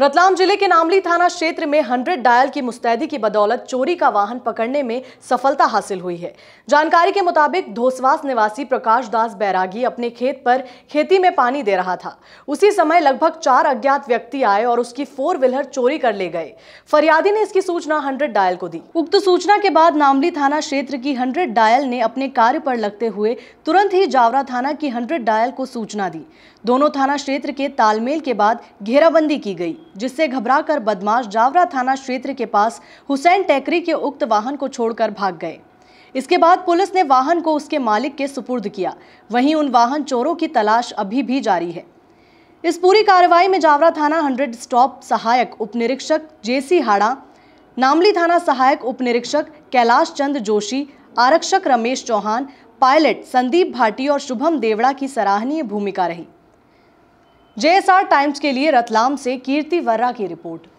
रतलाम जिले के नामली थाना क्षेत्र में 100 डायल की मुस्तैदी की बदौलत चोरी का वाहन पकड़ने में सफलता हासिल हुई है जानकारी के मुताबिक धोसवास निवासी प्रकाश दास बैरागी अपने खेत पर खेती में पानी दे रहा था उसी समय लगभग चार अज्ञात व्यक्ति आए और उसकी फोर व्हीलर चोरी कर ले गए फरियादी ने इसकी सूचना हंड्रेड डायल को दी उक्त सूचना के बाद नामली थाना क्षेत्र की हंड्रेड डायल ने अपने कार्य पर लगते हुए तुरंत ही जावरा थाना की हंड्रेड डायल को सूचना दी दोनों थाना क्षेत्र के तालमेल के बाद घेराबंदी की गई जिससे घबराकर बदमाश जावरा थाना क्षेत्र के पास हुसैन टेकरी के उक्त वाहन को छोड़कर भाग गए इसके बाद पुलिस ने वाहन को उसके मालिक के सुपुर्द किया वहीं उन वाहन चोरों की तलाश अभी भी जारी है इस पूरी कार्रवाई में जावरा थाना हंड्रेड स्टॉप सहायक उपनिरीक्षक जेसी हाड़ा नामली थाना सहायक उपनिरीक्षक कैलाश चंद जोशी आरक्षक रमेश चौहान पायलट संदीप भाटी और शुभम देवड़ा की सराहनीय भूमिका रही जेएसआर टाइम्स के लिए रतलाम से कीर्ति वर्रा की रिपोर्ट